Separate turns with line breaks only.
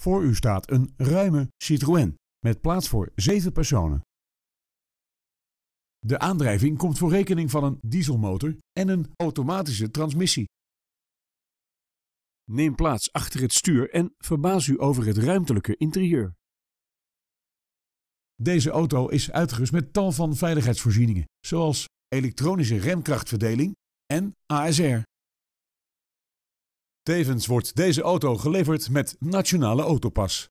Voor u staat een ruime Citroën met plaats voor 7 personen. De aandrijving komt voor rekening van een dieselmotor en een automatische transmissie. Neem plaats achter het stuur en verbaas u over het ruimtelijke interieur. Deze auto is uitgerust met tal van veiligheidsvoorzieningen, zoals elektronische remkrachtverdeling en ASR. Tevens wordt deze auto geleverd met Nationale Autopas.